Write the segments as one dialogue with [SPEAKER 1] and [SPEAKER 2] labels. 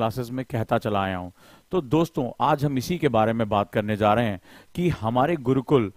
[SPEAKER 1] Classes में कहता चला आया हूं तो दोस्तों आज हम इसी के बारे में बात करने जा रहे हैं कि हमारे गुरुकुल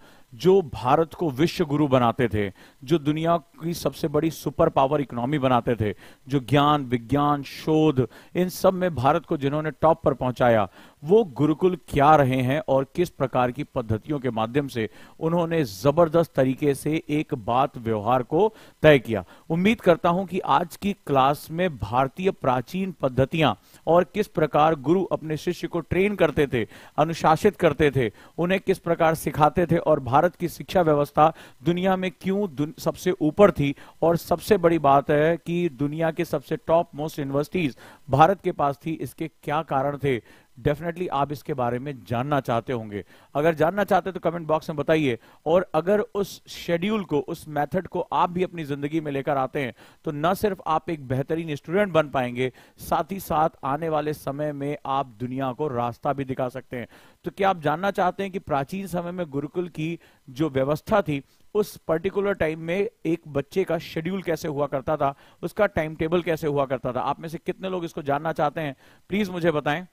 [SPEAKER 1] जो भारत को विश्व गुरु बनाते थे जो दुनिया की सबसे बड़ी सुपर पावर इकोनॉमी बनाते थे जो ज्ञान विज्ञान शोध इन सब में भारत को जिन्होंने टॉप पर पहुंचाया वो गुरुकुल क्या रहे हैं और किस प्रकार की पद्धतियों के माध्यम से उन्होंने जबरदस्त तरीके से एक बात व्यवहार को तय किया उम्मीद करता हूं कि आज की क्लास में भारतीय प्राचीन पद्धतियां और किस प्रकार गुरु अपने शिष्य को ट्रेन करते थे अनुशासित करते थे उन्हें किस प्रकार सिखाते थे और भारत की शिक्षा व्यवस्था दुनिया में क्यों दुन, सबसे ऊपर थी और सबसे बड़ी बात है कि दुनिया के सबसे टॉप मोस्ट यूनिवर्सिटीज भारत के पास थी इसके क्या कारण थे डेफिनेटली आप इसके बारे में जानना चाहते होंगे अगर जानना चाहते तो कमेंट बॉक्स में बताइए और अगर उस शेड्यूल को उस मेथड को आप भी अपनी जिंदगी में लेकर आते हैं तो न सिर्फ आप एक बेहतरीन स्टूडेंट बन पाएंगे साथ ही साथ आने वाले समय में आप दुनिया को रास्ता भी दिखा सकते हैं तो क्या आप जानना चाहते हैं कि प्राचीन समय में गुरुकुल की जो व्यवस्था थी उस पर्टिकुलर टाइम में एक बच्चे का शेड्यूल कैसे हुआ करता था उसका टाइम टेबल कैसे हुआ करता था आप में से कितने लोग इसको जानना चाहते हैं प्लीज मुझे बताएं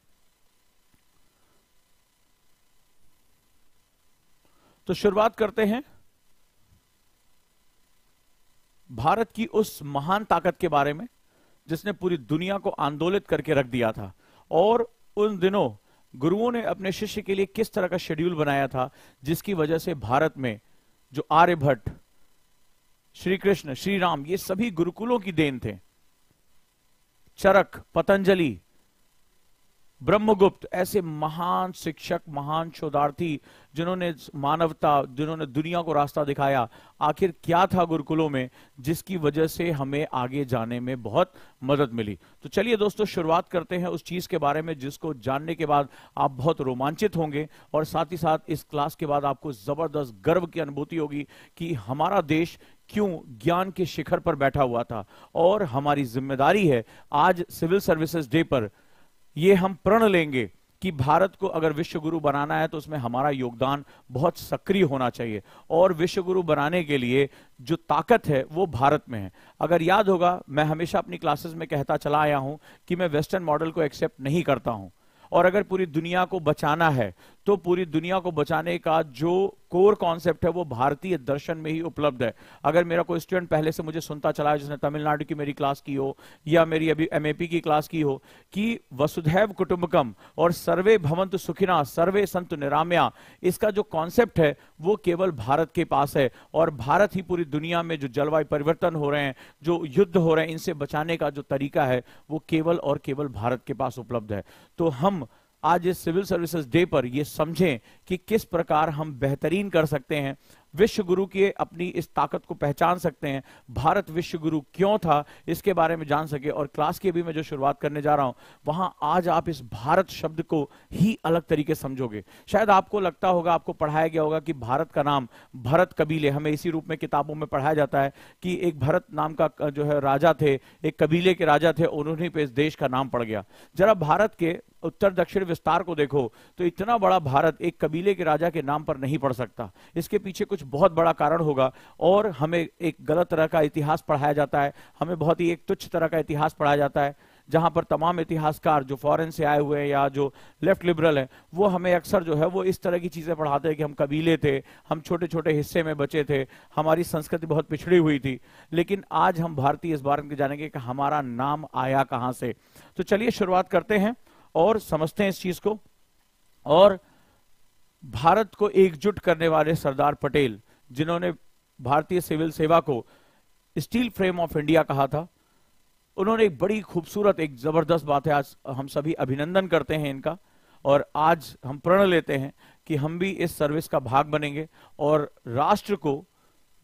[SPEAKER 1] तो शुरुआत करते हैं भारत की उस महान ताकत के बारे में जिसने पूरी दुनिया को आंदोलित करके रख दिया था और उन दिनों गुरुओं ने अपने शिष्य के लिए किस तरह का शेड्यूल बनाया था जिसकी वजह से भारत में जो आर्यभट्ट श्री कृष्ण श्री राम ये सभी गुरुकुलों की देन थे चरक पतंजलि ब्रह्मगुप्त ऐसे महान शिक्षक महान शोधार्थी जिन्होंने मानवता जिन्होंने दुनिया को रास्ता दिखाया आखिर क्या था गुरुकुलों में जिसकी वजह से हमें आगे जाने में बहुत मदद मिली तो चलिए दोस्तों शुरुआत करते हैं उस चीज के बारे में जिसको जानने के बाद आप बहुत रोमांचित होंगे और साथ ही साथ इस क्लास के बाद आपको जबरदस्त गर्व की अनुभूति होगी कि हमारा देश क्यों ज्ञान के शिखर पर बैठा हुआ था और हमारी जिम्मेदारी है आज सिविल सर्विसेज डे पर ये हम प्रण लेंगे कि भारत को अगर विश्व गुरु बनाना है तो उसमें हमारा योगदान बहुत सक्रिय होना चाहिए और विश्व गुरु बनाने के लिए जो ताकत है वो भारत में है अगर याद होगा मैं हमेशा अपनी क्लासेस में कहता चला आया हूं कि मैं वेस्टर्न मॉडल को एक्सेप्ट नहीं करता हूं और अगर पूरी दुनिया को बचाना है तो पूरी दुनिया को बचाने का जो कोर कॉन्सेप्ट है वो भारतीय दर्शन में ही उपलब्ध है अगर मेरा कोई स्टूडेंट पहले से मुझे सुनता चला है जिसने तमिलनाडु की मेरी क्लास की हो या मेरी अभी एम की क्लास की हो कि वसुधैव कुटुंबकम और सर्वे भवंत सुखिना सर्वे संत निराम्या इसका जो कॉन्सेप्ट है वो केवल भारत के पास है और भारत ही पूरी दुनिया में जो जलवायु परिवर्तन हो रहे हैं जो युद्ध हो रहे हैं इनसे बचाने का जो तरीका है वो केवल और केवल भारत के पास उपलब्ध है तो हम आज इस सिविल सर्विसेज डे पर ये समझें कि किस प्रकार हम बेहतरीन कर सकते हैं विश्व गुरु की अपनी इस ताकत को पहचान सकते हैं भारत विश्व गुरु क्यों था इसके बारे में जान सके और क्लास की भी मैं जो शुरुआत करने जा रहा हूं वहां आज आप इस भारत शब्द को ही अलग तरीके समझोगे शायद आपको लगता होगा आपको पढ़ाया गया होगा कि भारत का नाम भरत कबीले हमें इसी रूप में किताबों में पढ़ाया जाता है कि एक भरत नाम का जो है राजा थे एक कबीले के राजा थे उन्होंने पे इस देश का नाम पड़ गया जरा भारत के उत्तर दक्षिण विस्तार को देखो तो इतना बड़ा भारत एक कबीले के राजा के नाम पर नहीं पड़ सकता इसके पीछे कुछ कुछ बहुत बड़ा कारण होगा और हमें एक गलत तरह का इतिहास पढ़ाया जाता है हमें बहुत ही एक तुच्छ तरह का इतिहास पढ़ाया जाता है जहां पर तमाम इतिहासकार जो फॉरेन से आए हुए हैं या जो लेफ्ट लिबरल हैं वो हमें अक्सर जो है वो इस तरह की चीज़ें पढ़ाते हैं कि हम कबीले थे हम छोटे छोटे हिस्से में बचे थे हमारी संस्कृति बहुत पिछड़ी हुई थी लेकिन आज हम भारतीय इस बारे में जानेंगे कि हमारा नाम आया कहाँ से तो चलिए शुरुआत करते हैं और समझते हैं इस चीज़ को और भारत को एकजुट करने वाले सरदार पटेल जिन्होंने भारतीय सिविल सेवा को स्टील फ्रेम ऑफ इंडिया कहा था उन्होंने एक बड़ी खूबसूरत एक जबरदस्त बात है आज हम सभी अभिनंदन करते हैं इनका और आज हम प्रण लेते हैं कि हम भी इस सर्विस का भाग बनेंगे और राष्ट्र को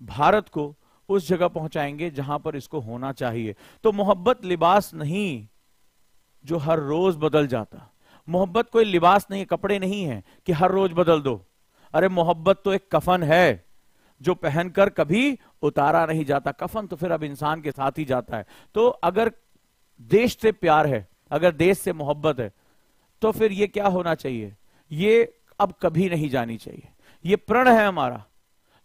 [SPEAKER 1] भारत को उस जगह पहुंचाएंगे जहां पर इसको होना चाहिए तो मोहब्बत लिबास नहीं जो हर रोज बदल जाता मोहब्बत कोई लिबास नहीं है कपड़े नहीं है कि हर रोज बदल दो अरे मोहब्बत तो एक कफन है जो पहनकर कभी उतारा नहीं जाता कफन तो फिर अब इंसान के साथ ही जाता है तो अगर देश से प्यार है अगर देश से मोहब्बत है तो फिर ये क्या होना चाहिए ये अब कभी नहीं जानी चाहिए ये प्रण है हमारा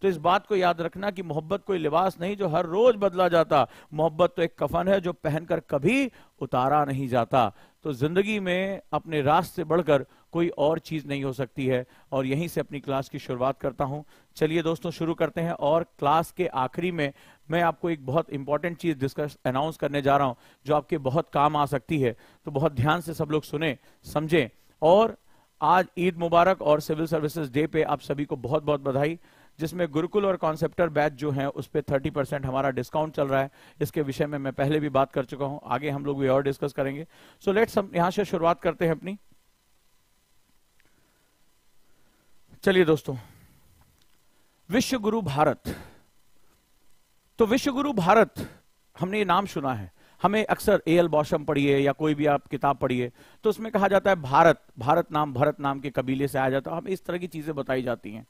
[SPEAKER 1] तो इस बात को याद रखना कि मोहब्बत कोई लिबास नहीं जो हर रोज बदला जाता मोहब्बत तो एक कफन है जो पहनकर कभी उतारा नहीं जाता तो जिंदगी में अपने रास्ते बढ़कर कोई और चीज नहीं हो सकती है और यहीं से अपनी क्लास की शुरुआत करता हूं चलिए दोस्तों शुरू करते हैं और क्लास के आखिरी में मैं आपको एक बहुत इंपॉर्टेंट चीज डिस्कस अनाउंस करने जा रहा हूं जो आपके बहुत काम आ सकती है तो बहुत ध्यान से सब लोग सुने समझें और आज ईद मुबारक और सिविल सर्विसेज डे पे आप सभी को बहुत बहुत बधाई जिसमें गुरुकुल और कॉन्सेप्टर बैच जो है उस पर थर्टी परसेंट हमारा डिस्काउंट चल रहा है इसके विषय में मैं पहले भी बात कर चुका हूं आगे हम लोग भी और डिस्कस करेंगे सो so लेट्स हम यहां से शुरुआत करते हैं अपनी चलिए दोस्तों विश्व गुरु भारत तो विश्व गुरु भारत हमने ये नाम सुना है हमें अक्सर ए एल बॉशम पढ़िए या कोई भी आप किताब पढ़िए तो उसमें कहा जाता है भारत भारत नाम भरत नाम के कबीले से आया जाता है हमें इस तरह की चीजें बताई जाती हैं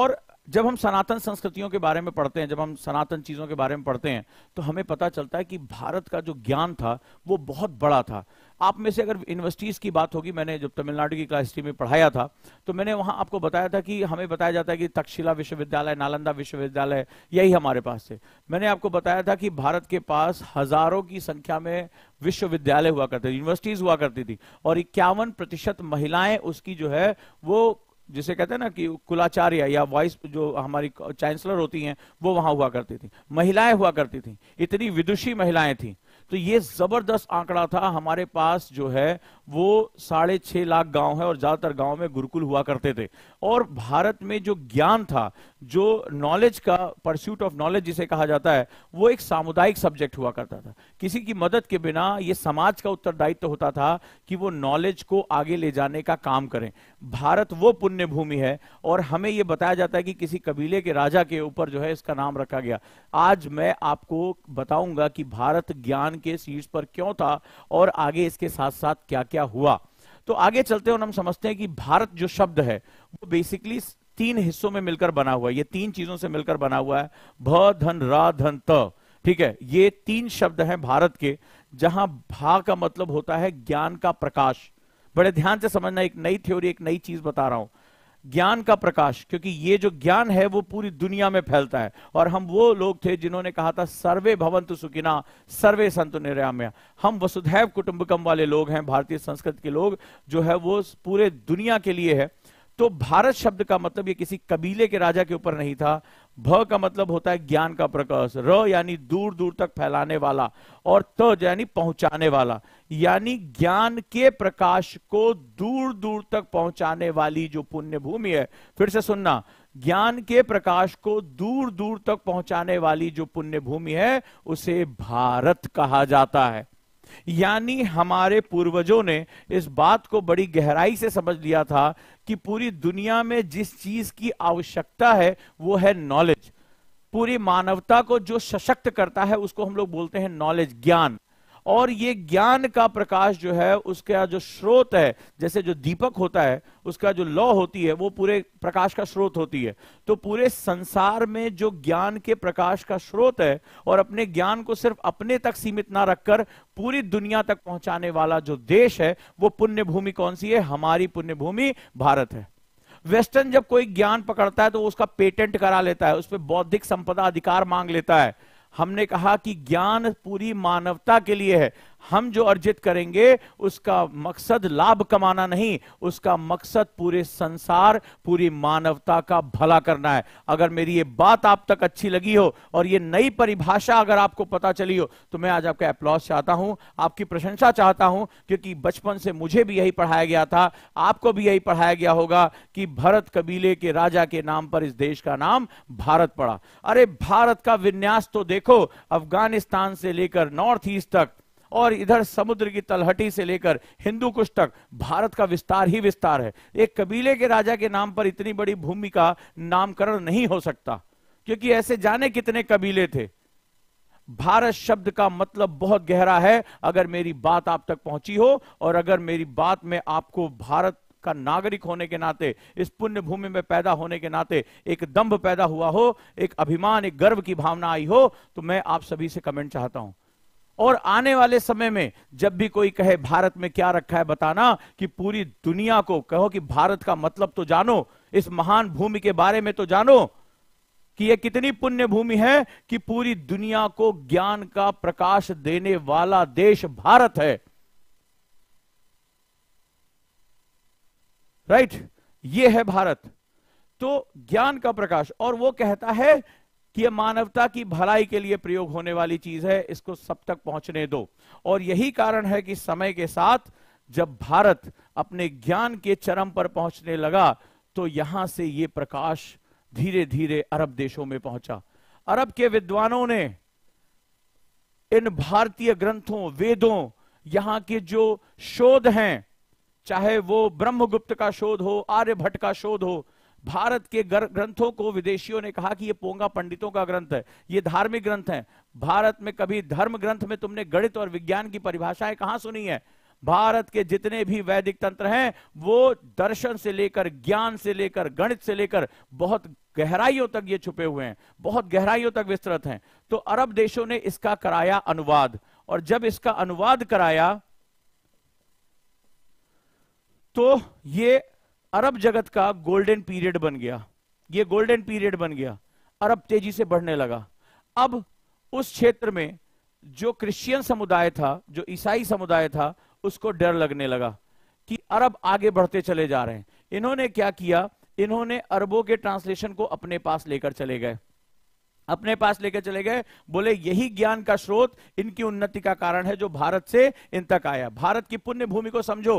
[SPEAKER 1] और जब हम सनातन संस्कृतियों के बारे में पढ़ते हैं जब हम सनातन चीजों के बारे में पढ़ते हैं तो हमें पता चलता है कि भारत का जो ज्ञान था वो बहुत बड़ा था आप में से अगर यूनिवर्सिटीज की बात होगी मैंने जब तमिलनाडु की क्लास हिस्ट्री में पढ़ाया था तो मैंने वहां आपको बताया था कि हमें बताया जाता है कि तक्षशिला विश्वविद्यालय नालंदा विश्वविद्यालय यही हमारे पास थे मैंने आपको बताया था कि भारत के पास हजारों की संख्या में विश्वविद्यालय हुआ करते थे यूनिवर्सिटीज हुआ करती थी और इक्यावन प्रतिशत महिलाएं उसकी जो है वो जिसे कहते हैं ना कि कुलाचार्य या वाइस जो हमारी चांसलर होती हैं वो वहां हुआ करती थी महिलाएं हुआ करती थी इतनी विदुषी महिलाएं थी तो ये जबरदस्त आंकड़ा था हमारे पास जो है वो साढ़े छह लाख गांव है और ज्यादातर गांव में गुरुकुल हुआ करते थे और भारत में जो ज्ञान था जो नॉलेज का परस्यूट ऑफ नॉलेज जिसे कहा जाता है वो एक सामुदायिक सब्जेक्ट हुआ करता था किसी की मदद के बिना ये समाज का उत्तरदायित्व तो होता था कि वो नॉलेज को आगे ले जाने का काम करें भारत वो पुण्य भूमि है और हमें ये बताया जाता है कि किसी कबीले के राजा के ऊपर जो है इसका नाम रखा गया आज मैं आपको बताऊंगा कि भारत ज्ञान के शीर्ष पर क्यों था और आगे इसके साथ साथ क्या क्या हुआ तो आगे चलते और हम समझते हैं कि भारत जो शब्द है वो बेसिकली तीन हिस्सों में मिलकर बना हुआ है ये तीन चीजों से मिलकर बना हुआ है भ धन रा धन त ठीक है ये तीन शब्द हैं भारत के जहां भा का मतलब होता है ज्ञान का प्रकाश बड़े ध्यान से समझना एक नई थ्योरी एक नई चीज बता रहा हूं ज्ञान का प्रकाश क्योंकि ये जो ज्ञान है वो पूरी दुनिया में फैलता है और हम वो लोग थे जिन्होंने कहा था सर्वे भवंतु सुखिना सर्वे संत निरामया हम वसुधैव कुटुंबकम वाले लोग हैं भारतीय संस्कृत के लोग जो है वो पूरे दुनिया के लिए है तो भारत शब्द का मतलब ये किसी कबीले के राजा के ऊपर नहीं था भ का मतलब होता है ज्ञान का प्रकाश र यानी दूर दूर तक फैलाने वाला और त यानी पहुंचाने वाला यानी ज्ञान के प्रकाश को दूर दूर तक पहुंचाने वाली जो पुण्य भूमि है फिर से सुनना ज्ञान के प्रकाश को दूर दूर तक पहुंचाने वाली जो पुण्य भूमि है उसे भारत कहा जाता है यानी हमारे पूर्वजों ने इस बात को बड़ी गहराई से समझ लिया था कि पूरी दुनिया में जिस चीज की आवश्यकता है वो है नॉलेज पूरी मानवता को जो सशक्त करता है उसको हम लोग बोलते हैं नॉलेज ज्ञान और ये ज्ञान का प्रकाश जो है उसका जो स्रोत है जैसे जो दीपक होता है उसका जो लौ होती है वो पूरे प्रकाश का स्रोत होती है तो पूरे संसार में जो ज्ञान के प्रकाश का स्रोत है और अपने ज्ञान को सिर्फ अपने तक सीमित ना रखकर पूरी दुनिया तक पहुंचाने वाला जो देश है वो पुण्य भूमि कौन सी है हमारी पुण्य भूमि भारत है वेस्टर्न जब कोई ज्ञान पकड़ता है तो उसका पेटेंट करा लेता है उस पर बौद्धिक संपदा अधिकार मांग लेता है हमने कहा कि ज्ञान पूरी मानवता के लिए है हम जो अर्जित करेंगे उसका मकसद लाभ कमाना नहीं उसका मकसद पूरे संसार पूरी मानवता का भला करना है अगर मेरी ये बात आप तक अच्छी लगी हो और ये नई परिभाषा अगर आपको पता चली हो तो मैं आज आपका अप्लॉज चाहता हूं आपकी प्रशंसा चाहता हूं क्योंकि बचपन से मुझे भी यही पढ़ाया गया था आपको भी यही पढ़ाया गया होगा कि भरत कबीले के राजा के नाम पर इस देश का नाम भारत पड़ा अरे भारत का विन्यास तो देखो अफगानिस्तान से लेकर नॉर्थ ईस्ट तक और इधर समुद्र की तलहटी से लेकर हिंदू कुश तक भारत का विस्तार ही विस्तार है एक कबीले के राजा के नाम पर इतनी बड़ी भूमि का नामकरण नहीं हो सकता क्योंकि ऐसे जाने कितने कबीले थे भारत शब्द का मतलब बहुत गहरा है अगर मेरी बात आप तक पहुंची हो और अगर मेरी बात में आपको भारत का नागरिक होने के नाते इस पुण्य भूमि में पैदा होने के नाते एक दंभ पैदा हुआ हो एक अभिमान एक गर्व की भावना आई हो तो मैं आप सभी से कमेंट चाहता हूं और आने वाले समय में जब भी कोई कहे भारत में क्या रखा है बताना कि पूरी दुनिया को कहो कि भारत का मतलब तो जानो इस महान भूमि के बारे में तो जानो कि यह कितनी पुण्य भूमि है कि पूरी दुनिया को ज्ञान का प्रकाश देने वाला देश भारत है राइट right? यह है भारत तो ज्ञान का प्रकाश और वो कहता है कि यह मानवता की भलाई के लिए प्रयोग होने वाली चीज है इसको सब तक पहुंचने दो और यही कारण है कि समय के साथ जब भारत अपने ज्ञान के चरम पर पहुंचने लगा तो यहां से ये प्रकाश धीरे धीरे अरब देशों में पहुंचा अरब के विद्वानों ने इन भारतीय ग्रंथों वेदों यहां के जो शोध हैं चाहे वो ब्रह्मगुप्त का शोध हो आर्यभट्ट का शोध हो भारत के ग्रंथों को विदेशियों ने कहा कि ये पोंगा पंडितों का ग्रंथ है ये धार्मिक ग्रंथ है भारत में कभी धर्म ग्रंथ में तुमने गणित और विज्ञान की परिभाषाएं कहां सुनी है भारत के जितने भी वैदिक तंत्र हैं वो दर्शन से लेकर ज्ञान से लेकर गणित से लेकर बहुत गहराइयों तक ये छुपे हुए हैं बहुत गहराइयों तक विस्तृत हैं तो अरब देशों ने इसका कराया अनुवाद और जब इसका अनुवाद कराया तो ये अरब जगत का गोल्डन पीरियड बन गया ये गोल्डन पीरियड बन गया अरब तेजी से बढ़ने लगा अब उस क्षेत्र में जो क्रिश्चियन समुदाय था जो ईसाई समुदाय था उसको डर लगने लगा कि अरब आगे बढ़ते चले जा रहे हैं इन्होंने क्या किया इन्होंने अरबों के ट्रांसलेशन को अपने पास लेकर चले गए अपने पास लेकर चले गए बोले यही ज्ञान का स्रोत इनकी उन्नति का कारण है जो भारत से इन तक आया भारत की पुण्य भूमि को समझो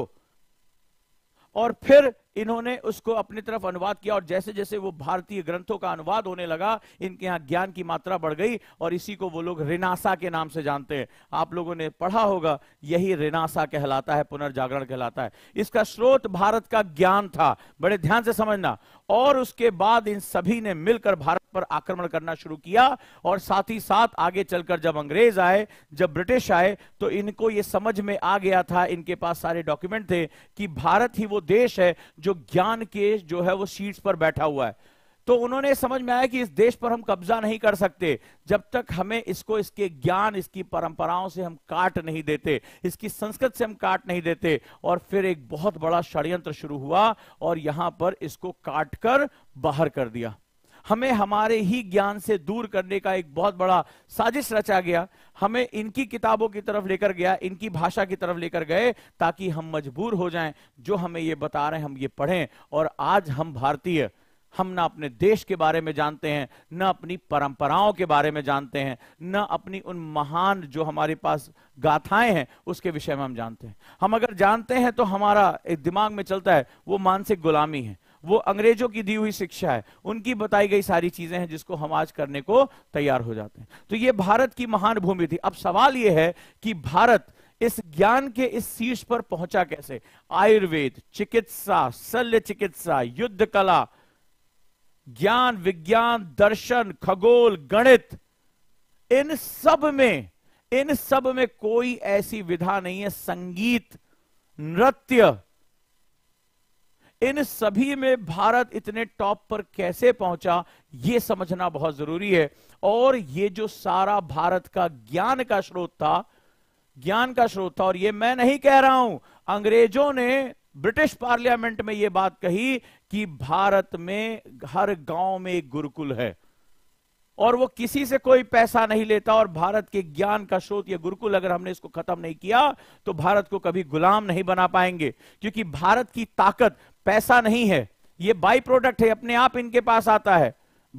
[SPEAKER 1] और फिर इन्होंने उसको अपनी तरफ अनुवाद किया और जैसे जैसे वो भारतीय ग्रंथों का अनुवाद होने लगा इनके यहाँ ज्ञान की मात्रा बढ़ गई और इसी को वो लोग रिनासा के नाम से जानते हैं आप लोगों ने पढ़ा होगा यही रिनासा कहलाता है पुनर्जागरण कहलाता है इसका स्रोत भारत का ज्ञान था बड़े ध्यान से समझना और उसके बाद इन सभी ने मिलकर भारत पर आक्रमण करना शुरू किया और साथ ही साथ आगे चलकर जब अंग्रेज आए जब ब्रिटिश आए तो इनको यह समझ में आ गया था इनके पास सारे डॉक्यूमेंट थे कि भारत ही वो देश है जो ज्ञान के जो है वो सीट्स पर बैठा हुआ है तो उन्होंने समझ में आया कि इस देश पर हम कब्जा नहीं कर सकते जब तक हमें इसको इसके ज्ञान इसकी परंपराओं से हम काट नहीं देते इसकी संस्कृत से हम काट नहीं देते और फिर एक बहुत बड़ा षड्यंत्र शुरू हुआ और यहां पर इसको काट कर बाहर कर दिया हमें हमारे ही ज्ञान से दूर करने का एक बहुत बड़ा साजिश रचा गया हमें इनकी किताबों की तरफ लेकर गया इनकी भाषा की तरफ लेकर गए ताकि हम मजबूर हो जाएं जो हमें ये बता रहे हैं हम ये पढ़ें और आज हम भारतीय हम ना अपने देश के बारे में जानते हैं ना अपनी परंपराओं के बारे में जानते हैं ना अपनी उन महान जो हमारे पास गाथाएं हैं उसके विषय में हम जानते हैं हम अगर जानते हैं तो हमारा एक दिमाग में चलता है वो मानसिक गुलामी है वो अंग्रेजों की दी हुई शिक्षा है उनकी बताई गई सारी चीजें हैं जिसको हम आज करने को तैयार हो जाते हैं तो ये भारत की महान भूमि थी अब सवाल ये है कि भारत इस ज्ञान के इस शीर्ष पर पहुंचा कैसे आयुर्वेद चिकित्सा शल्य चिकित्सा युद्ध कला ज्ञान विज्ञान दर्शन खगोल गणित इन सब में इन सब में कोई ऐसी विधा नहीं है संगीत नृत्य इन सभी में भारत इतने टॉप पर कैसे पहुंचा यह समझना बहुत जरूरी है और यह जो सारा भारत का ज्ञान का स्रोत था ज्ञान का स्रोत था और यह मैं नहीं कह रहा हूं अंग्रेजों ने ब्रिटिश पार्लियामेंट में यह बात कही कि भारत में हर गांव में एक गुरुकुल है और वो किसी से कोई पैसा नहीं लेता और भारत के ज्ञान का स्रोत यह गुरुकुल अगर हमने इसको खत्म नहीं किया तो भारत को कभी गुलाम नहीं बना पाएंगे क्योंकि भारत की ताकत पैसा नहीं है यह बाई प्रोडक्ट है अपने आप इनके पास आता है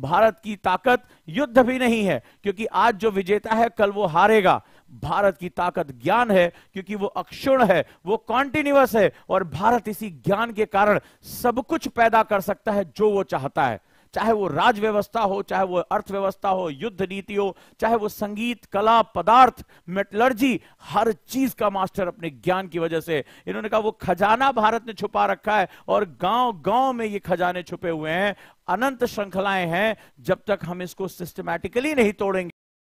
[SPEAKER 1] भारत की ताकत युद्ध भी नहीं है क्योंकि आज जो विजेता है कल वो हारेगा भारत की ताकत ज्ञान है क्योंकि वो अक्षुण है वो कॉन्टिन्यूस है और भारत इसी ज्ञान के कारण सब कुछ पैदा कर सकता है जो वो चाहता है चाहे वो राज व्यवस्था हो चाहे वो अर्थव्यवस्था हो युद्ध नीति हो चाहे वो संगीत कला पदार्थ मेटलर्जी हर चीज का मास्टर अपने ज्ञान की वजह से इन्होंने कहा वो खजाना भारत ने छुपा रखा है और गांव गांव में ये खजाने छुपे हुए हैं अनंत श्रृंखलाएं हैं जब तक हम इसको सिस्टमैटिकली नहीं तोड़ेंगे